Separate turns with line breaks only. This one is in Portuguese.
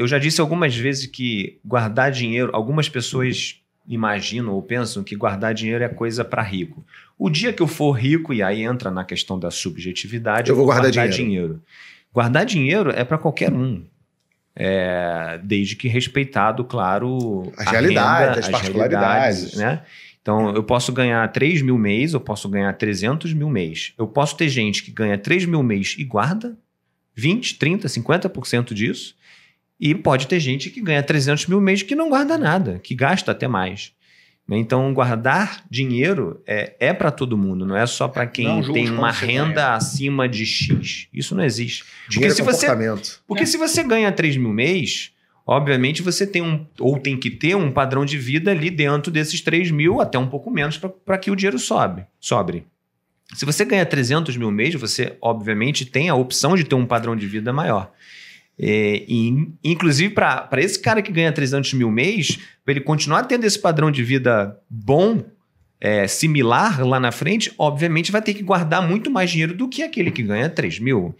Eu já disse algumas vezes que guardar dinheiro, algumas pessoas imaginam ou pensam que guardar dinheiro é coisa para rico. O dia que eu for rico, e aí entra na questão da subjetividade, eu, vou guardar, guardar dinheiro. dinheiro. Guardar dinheiro é para qualquer um. É, desde que respeitado, claro, as realidades, renda, as, particularidades. As né? Então, eu posso ganhar 3 mil mês, eu posso ganhar 300 mil mês. Eu posso ter gente que ganha 3 mil mês e guarda 20, 30, 50% disso. E pode ter gente que ganha 300 mil mês que não guarda nada, que gasta até mais. Então, guardar dinheiro é, é para todo mundo, não é só para quem não, tem uma renda ganha. acima de X. Isso não existe. De porque é você, porque é. se você ganha 3 mil mês, obviamente você tem um, ou tem que ter um padrão de vida ali dentro desses 3 mil, até um pouco menos, para que o dinheiro sobe, sobre. Se você ganha 300 mil mês, você obviamente tem a opção de ter um padrão de vida maior. É, e, inclusive, para esse cara que ganha 300 mil mês, para ele continuar tendo esse padrão de vida bom, é, similar lá na frente, obviamente vai ter que guardar muito mais dinheiro do que aquele que ganha 3 mil.